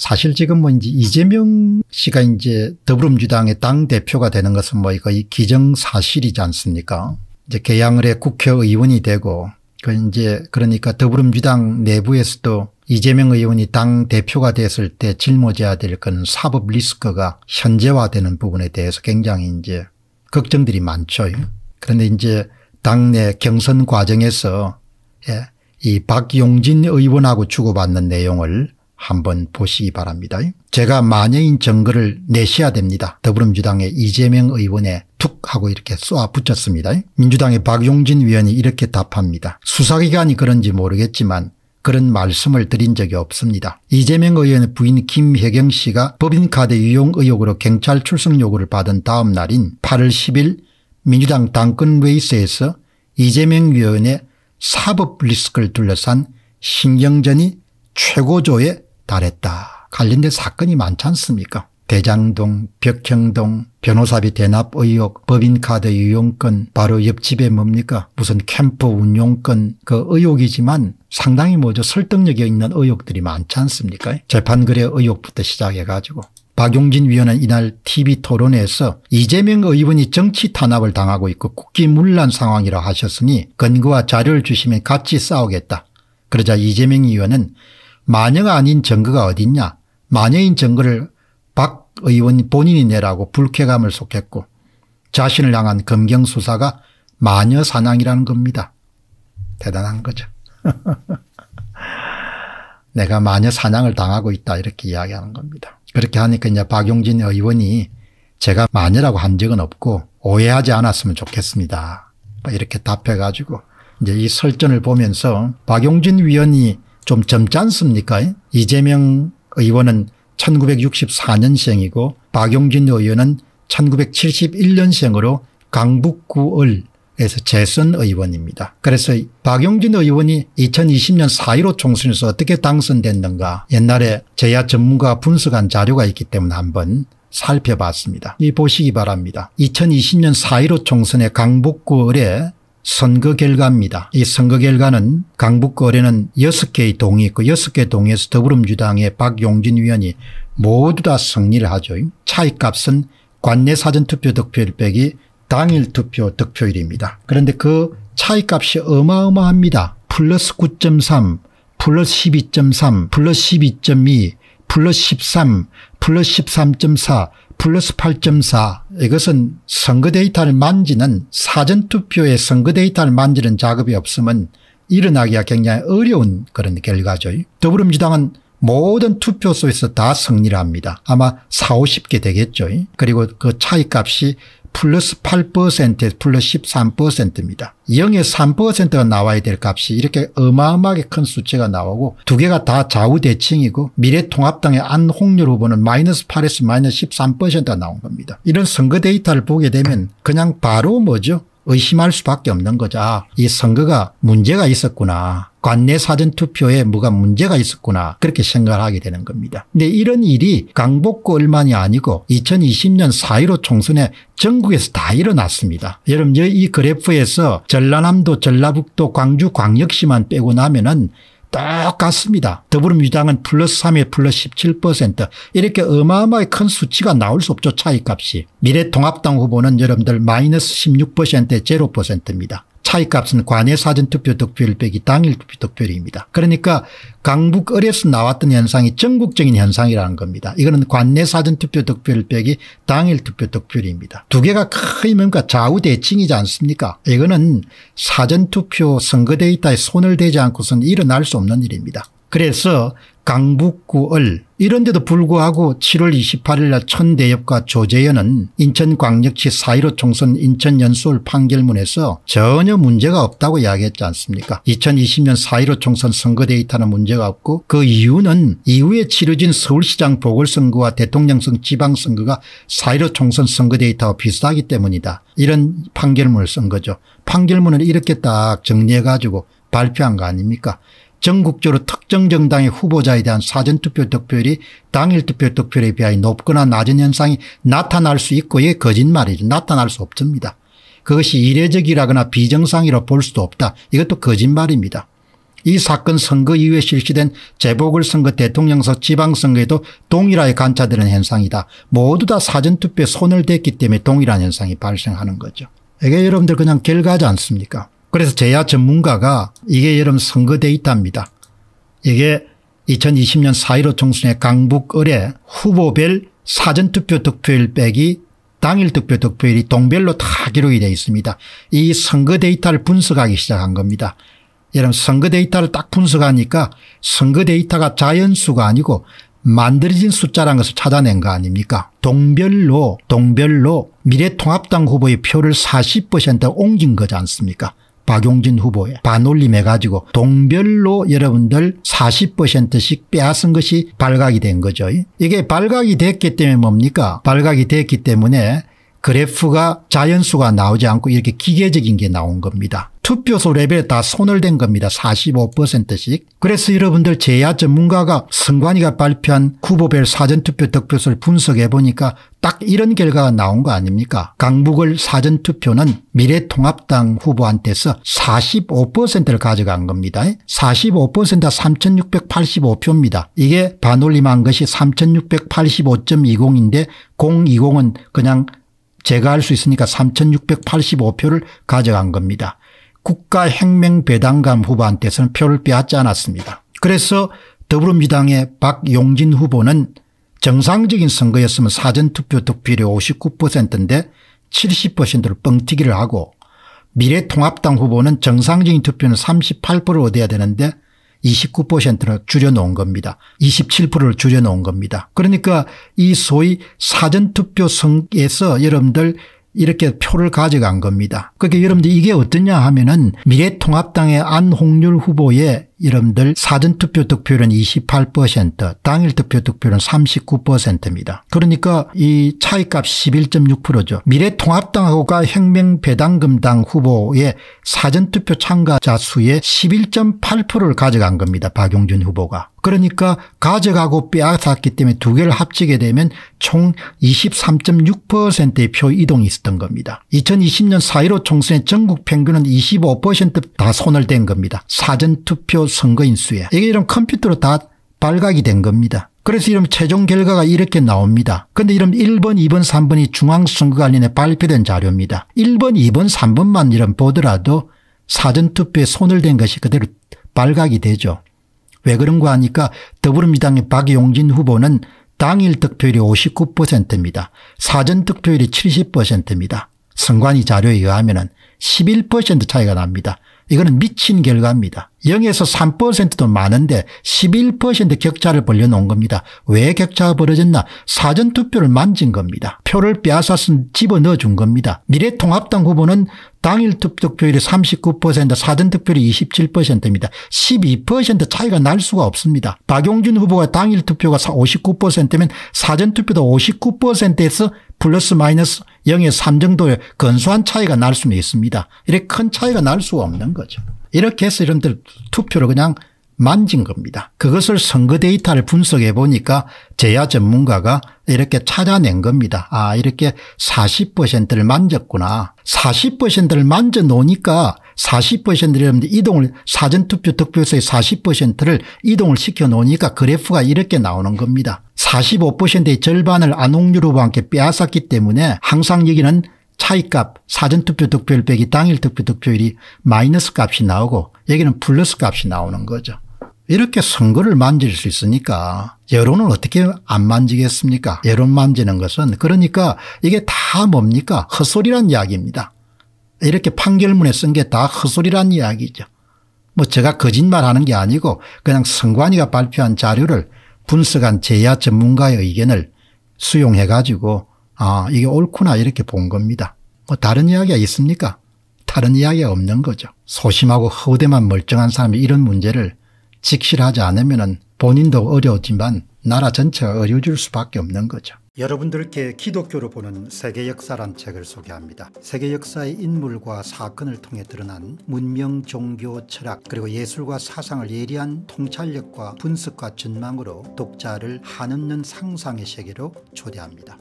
사실 지금 뭐 이제 이재명 씨가 이제 더불어민주당의 당 대표가 되는 것은 뭐 거의 기정사실이지 않습니까? 이제 개양을해 국회의원이 되고 그 이제 그러니까 더불어민주당 내부에서도 이재명 의원이 당 대표가 됐을 때 짊어져야 될건 사법 리스크가 현재화되는 부분에 대해서 굉장히 이제 걱정들이 많죠. 그런데 이제 당내 경선 과정에서 예, 이 박용진 의원하고 주고받는 내용을 한번 보시기 바랍니다. 제가 마녀인 증거를 내셔야 됩니다. 더불어민주당의 이재명 의원의 툭 하고 이렇게 쏘아붙였습니다. 민주당의 박용진 위원이 이렇게 답합니다. 수사기관이 그런지 모르겠지만 그런 말씀을 드린 적이 없습니다. 이재명 의원의 부인 김혜경 씨가 법인카드 유용 의혹으로 경찰 출석 요구를 받은 다음 날인 8월 10일 민주당 당권 레이스에서 이재명 위원의 사법 리스크를 둘러싼 신경전이 최고조의 달했다. 관련된 사건이 많지 않습니까? 대장동, 벽형동, 변호사비 대납 의혹, 법인카드 이용권, 바로 옆집에 뭡니까? 무슨 캠프 운용권, 그 의혹이지만 상당히 뭐죠 설득력이 있는 의혹들이 많지 않습니까? 재판거래 의혹부터 시작해가지고. 박용진 위원은 이날 TV 토론에서 이재명 의원이 정치 탄압을 당하고 있고 국기문란 상황이라 하셨으니 근거와 자료를 주시면 같이 싸우겠다. 그러자 이재명 의원은 마녀가 아닌 증거가 어딨냐 마녀인 증거를 박 의원 이 본인이 내라고 불쾌감을 속했고 자신을 향한 검경 수사가 마녀 사냥이라는 겁니다. 대단한 거죠. 내가 마녀 사냥을 당하고 있다 이렇게 이야기하는 겁니다. 그렇게 하니까 이제 박용진 의원이 제가 마녀라고 한 적은 없고 오해하지 않았으면 좋겠습니다. 뭐 이렇게 답해가지고 이제 이 설전을 보면서 박용진 위원이 좀 젊지 않습니까? 이재명 의원은 1964년생이고 박용진 의원은 1971년생으로 강북구을에서 재선 의원입니다. 그래서 박용진 의원이 2020년 4.15 총선에서 어떻게 당선됐는가 옛날에 제야 전문가가 분석한 자료가 있기 때문에 한번 살펴봤습니다. 이 보시기 바랍니다. 2020년 4.15 총선의 강북구을에 선거 결과입니다. 이 선거 결과는 강북거래는 6개의 동이 있고 6개 동에서 더불어민주당의 박용진 위원이 모두 다 승리를 하죠. 차이값은 관내 사전투표 득표율 빼기 당일 투표 득표율입니다. 그런데 그 차이값이 어마어마합니다. 플러스 9.3 플러스 12.3 플러스 12.2 플러스 13 플러스 13.4 플러스 8.4 이것은 선거 데이터를 만지는 사전투표의 선거 데이터를 만지는 작업이 없으면 일어나기가 굉장히 어려운 그런 결과죠. 더불어민주당은 모든 투표소에서 다 승리를 합니다. 아마 4, 50개 되겠죠. 그리고 그 차이값이 플러스 8에 플러스 13%입니다. 0에 3%가 나와야 될 값이 이렇게 어마어마하게 큰 수치가 나오고 두 개가 다 좌우대칭이고 미래통합당의 안홍렬 후보는 마이너스 8에서 마이너스 13%가 나온 겁니다. 이런 선거 데이터를 보게 되면 그냥 바로 뭐죠? 의심할 수밖에 없는 거죠. 아, 이 선거가 문제가 있었구나. 관내 사전투표에 뭐가 문제가 있었구나 그렇게 생각을 하게 되는 겁니다. 근데 이런 일이 강복구얼마이 아니고 2020년 4.15 총선에 전국에서 다 일어났습니다. 여러분 이 그래프에서 전라남도 전라북도 광주 광역시만 빼고 나면 은 똑같습니다. 더불어민주당은 플러스 3에 플러스 17% 이렇게 어마어마하게 큰 수치가 나올 수 없죠. 차이값이. 미래통합당 후보는 여러분들 마이너스 16%에 0%입니다. 차이값은 관외 사전투표 득표율 빼기 당일 투표 득표율입니다. 그러니까 강북 을에서 나왔던 현상이 전국적인 현상이라는 겁니다. 이거는 관내 사전투표 득표율 빼기 당일 투표 득표율입니다. 두 개가 거의 뭔가 좌우대칭이지 않습니까 이거는 사전투표 선거 데이터에 손을 대지 않고서는 일어날 수 없는 일입니다. 그래서 강북구을 이런데도 불구하고 7월 28일 날 천대엽과 조재현은 인천광역시 4.15 총선 인천연수울 판결문에서 전혀 문제가 없다고 이야기했지 않습니까 2020년 4.15 총선 선거 데이터는 문제가 없고 그 이유는 이후에 치러진 서울시장 보궐선거와 대통령선 지방선거가 4.15 총선 선거 데이터와 비슷하기 때문이다. 이런 판결문을 쓴 거죠. 판결문을 이렇게 딱 정리해가지고 발표한 거 아닙니까 전국적으로 특정 정당의 후보자에 대한 사전투표 득표율이 당일 투표 득표율에 비하여 높거나 낮은 현상이 나타날 수 있고 이게 거짓말이죠. 나타날 수 없습니다. 그것이 이례적이라거나 비정상이라 볼 수도 없다. 이것도 거짓말입니다. 이 사건 선거 이후에 실시된 재보궐선거 대통령서 지방선거에도 동일하게 관찰되는 현상이다. 모두 다 사전투표에 손을 댔기 때문에 동일한 현상이 발생하는 거죠. 이게 여러분들 그냥 결과지 않습니까 그래서 제야 전문가가 이게 여름 선거 데이터입니다. 이게 2020년 4.15 총선의 강북 의뢰 후보별 사전투표 득표율 빼기 당일 득표 득표율이 동별로 다 기록이 되어 있습니다. 이 선거 데이터를 분석하기 시작한 겁니다. 여러분 선거 데이터를 딱 분석하니까 선거 데이터가 자연수가 아니고 만들어진 숫자라는 것을 찾아낸 거 아닙니까 동별로 동별로 미래통합당 후보의 표를 40% 옮긴 거지 않습니까 박용진 후보의 반올림해가지고 동별로 여러분들 40%씩 빼앗은 것이 발각이 된 거죠. 이게 발각이 됐기 때문에 뭡니까? 발각이 됐기 때문에 그래프가 자연수가 나오지 않고 이렇게 기계적인 게 나온 겁니다. 투표소 레벨에 다 손을 댄 겁니다. 45%씩. 그래서 여러분들 제야 전문가가 승관이가 발표한 후보별 사전투표 득표수를 분석해 보니까 딱 이런 결과가 나온 거 아닙니까 강북을 사전투표는 미래통합당 후보한테서 45%를 가져간 겁니다. 45%가 3685표입니다. 이게 반올림한 것이 3685.20인데 020은 그냥 제가 할 수 있으니까 3685표를 가져간 겁니다. 국가혁명배당감 후보한테서는 표를 빼앗지 않았습니다. 그래서 더불어민주당의 박용진 후보는 정상적인 선거였으면 사전투표 득표율이 59%인데 70%를 뻥튀기를 하고 미래통합당 후보는 정상적인 투표는 38%를 얻어야 되는데 29%로 줄여놓은 겁니다. 27%를 줄여놓은 겁니다. 그러니까 이 소위 사전투표 성에서 여러분들 이렇게 표를 가져간 겁니다. 그러니까 여러분들 이게 어떠냐 하면은 미래통합당의 안홍률 후보의 여러분들 사전투표 득표율은 28% 당일 투표 득표율은 39%입니다. 그러니까 이 차이값 11.6%죠. 미래통합당하고가 혁명배당금당 후보의 사전투표 참가자 수의 11.8%를 가져간 겁니다. 박용준 후보가. 그러니까 가져가고 빼앗았기 때문에 두 개를 합치게 되면 총 23.6%의 표 이동이 있었던 겁니다. 2020년 4.15 총선의 전국 평균은 25%다 손을 댄 겁니다. 사전투표 선거인 수에 이게 이런 컴퓨터로 다 발각이 된 겁니다. 그래서 이런 최종 결과가 이렇게 나옵니다. 근데 이런 1번, 2번, 3번이 중앙선거관리에 발표된 자료입니다. 1번, 2번, 3번만 이런 보더라도 사전투표에 손을 댄 것이 그대로 발각이 되죠. 왜 그런가 하니까 더불어민주당의 박용진 후보는 당일 득표율이 59%입니다. 사전 득표율이 70%입니다. 선관위 자료에 의하면 1 1 차이가 납니다. 이거는 미친 결과입니다. 0에서 3%도 많은데 11% 격차를 벌려놓은 겁니다. 왜 격차가 벌어졌나? 사전투표를 만진 겁니다. 표를 빼앗아 집어넣어준 겁니다. 미래통합당 후보는 당일 투표율이39% 사전 투표율이 27%입니다. 12% 차이가 날 수가 없습니다. 박용준 후보가 당일 투표가 59%면 사전 투표도 59%에서 플러스 마이너스 0에 3 정도의 건수한 차이가 날 수는 있습니다. 이렇게 큰 차이가 날 수가 없는 거죠. 이렇게 해서 여러분들 투표를 그냥 만진 겁니다. 그것을 선거 데이터를 분석해 보니까 제야 전문가가 이렇게 찾아낸 겁니다. 아 이렇게 40%를 만졌구나. 40%를 만져 놓으니까 40%를 이동을 사전투표 득표수의 40%를 이동을 시켜 놓으니까 그래프가 이렇게 나오는 겁니다. 45%의 절반을 안홍유로와 함께 빼앗았기 때문에 항상 여기는 차이값 사전투표 득표율 빼기 당일 투표 득표율이 마이너스 값이 나오고 여기는 플러스 값이 나오는 거죠. 이렇게 선거를 만질 수 있으니까 여론은 어떻게 안 만지겠습니까 여론 만지는 것은 그러니까 이게 다 뭡니까 헛소리란 이야기입니다. 이렇게 판결문에 쓴 게 다 헛소리란 이야기죠. 뭐 제가 거짓말하는 게 아니고 그냥 선관위가 발표한 자료를 분석한 제야 전문가의 의견을 수용해 가지고 아 이게 옳구나 이렇게 본 겁니다. 뭐 다른 이야기가 있습니까? 다른 이야기가 없는 거죠. 소심하고 허우대만 멀쩡한 사람이 이런 문제를 직실하지 않으면 본인도 어려우지만 나라 전체가 어려워질 수밖에 없는 거죠. 여러분들께 기독교로 보는 세계 역사란 책을 소개합니다. 세계 역사의 인물과 사건을 통해 드러난 문명, 종교, 철학 그리고 예술과 사상을 예리한 통찰력과 분석과 전망으로 독자를 한없는 상상의 세계로 초대합니다.